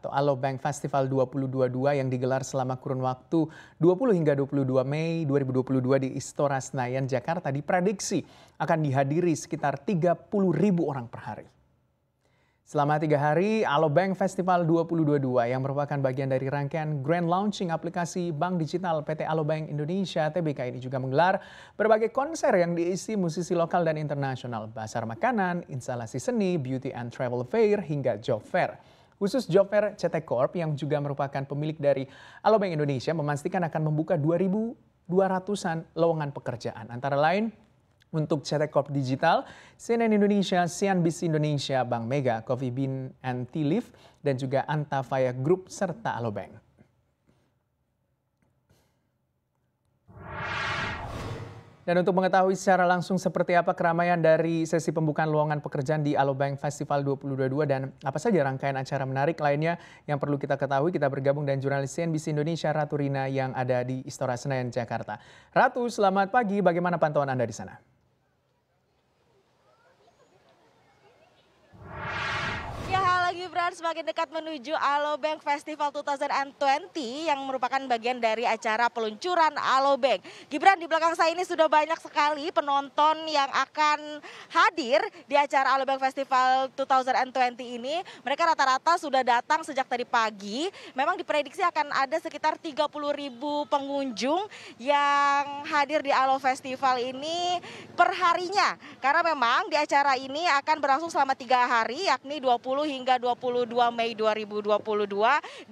atau Alobank Festival 2022 yang digelar selama kurun waktu 20 hingga 22 Mei 2022 di Istora Senayan, Jakarta diprediksi akan dihadiri sekitar 30 ribu orang per hari. Selama tiga hari, Alo Alobank Festival 2022 yang merupakan bagian dari rangkaian Grand Launching aplikasi Bank Digital PT Alo Alobank Indonesia TBK ini juga menggelar berbagai konser yang diisi musisi lokal dan internasional, pasar makanan, instalasi seni, beauty and travel fair, hingga job fair khusus job fair CT Corp yang juga merupakan pemilik dari Alobank Indonesia memastikan akan membuka 2.200-an lowongan pekerjaan. Antara lain untuk CT Corp Digital, CNN Indonesia, CNBC Indonesia, Bank Mega, Coffee Bean and Tea Leaf, dan juga Antafaya Group serta Alobank. Dan untuk mengetahui secara langsung seperti apa keramaian dari sesi pembukaan luangan pekerjaan di Alobank Festival 2022 dan apa saja rangkaian acara menarik lainnya yang perlu kita ketahui, kita bergabung dengan jurnalis CNBC Indonesia Ratu Rina yang ada di Istora Senayan, Jakarta. Ratu, selamat pagi. Bagaimana pantauan Anda di sana? Gibran semakin dekat menuju Alobank Festival 2020 yang merupakan bagian dari acara peluncuran Alobank. Gibran di belakang saya ini sudah banyak sekali penonton yang akan hadir di acara Alobank Festival 2020 ini. Mereka rata-rata sudah datang sejak tadi pagi. Memang diprediksi akan ada sekitar 30 ribu pengunjung yang hadir di Alo Festival ini perharinya. Karena memang di acara ini akan berlangsung selama tiga hari yakni 20 hingga 20 22 Mei 2022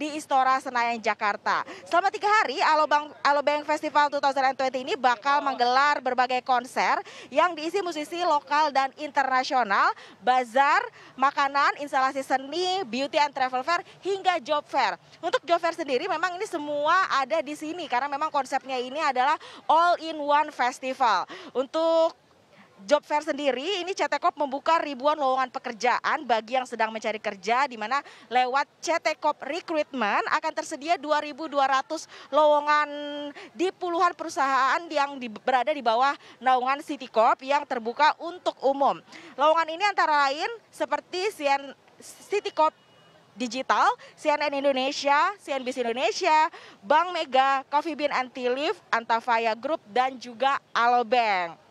di Istora Senayan Jakarta. Selama tiga hari Alobang Alobank Festival 2020 ini bakal menggelar berbagai konser yang diisi musisi lokal dan internasional, bazar, makanan, instalasi seni, beauty and travel fair hingga job fair. Untuk job fair sendiri memang ini semua ada di sini karena memang konsepnya ini adalah all in one festival. Untuk job fair sendiri ini CT Corp membuka ribuan lowongan pekerjaan bagi yang sedang mencari kerja di mana lewat CT Corp Recruitment akan tersedia 2.200 lowongan di puluhan perusahaan yang di, berada di bawah naungan City Corp yang terbuka untuk umum. Lowongan ini antara lain seperti CN, City Corp Digital, CNN Indonesia, CNBC Indonesia, Bank Mega, Coffee Bean Tea Leaf, Antafaya Group, dan juga Alobank.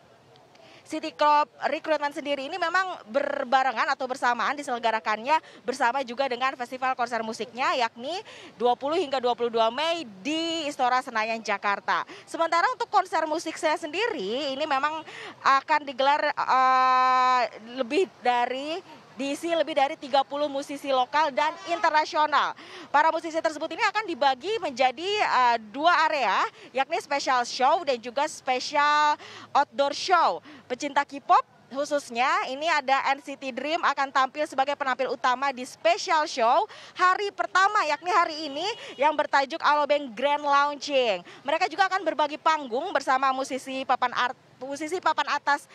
City Club Recruitment sendiri ini memang berbarengan atau bersamaan diselenggarakannya bersama juga dengan festival konser musiknya yakni 20 hingga 22 Mei di Istora Senayan Jakarta. Sementara untuk konser musik saya sendiri ini memang akan digelar uh, lebih dari diisi lebih dari 30 musisi lokal dan internasional. Para musisi tersebut ini akan dibagi menjadi uh, dua area, yakni special show dan juga special outdoor show. Pecinta K-pop khususnya ini ada NCT Dream akan tampil sebagai penampil utama di special show hari pertama yakni hari ini yang bertajuk Alobank Grand Launching. Mereka juga akan berbagi panggung bersama musisi papan art musisi papan atas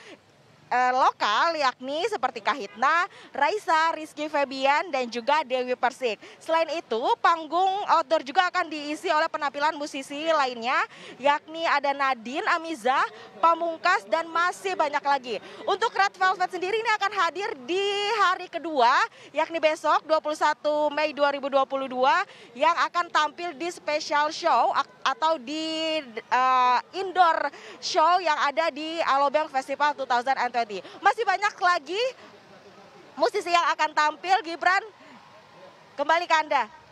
uh, lokal yakni seperti Kahitna, Raisa, Rizky Febian dan juga Dewi Persik. Selain itu, panggung outdoor juga akan diisi oleh penampilan musisi lainnya yakni ada Nadine Amiza, Pamungkas dan masih banyak lagi. Untuk Red Velvet sendiri ini akan hadir di hari kedua yakni besok 21 Mei 2022 yang akan tampil di special show atau di uh, indoor show yang ada di Alobank Festival 2020 tadi. Masih banyak lagi musisi yang akan tampil, Gibran. Kembali ke Anda.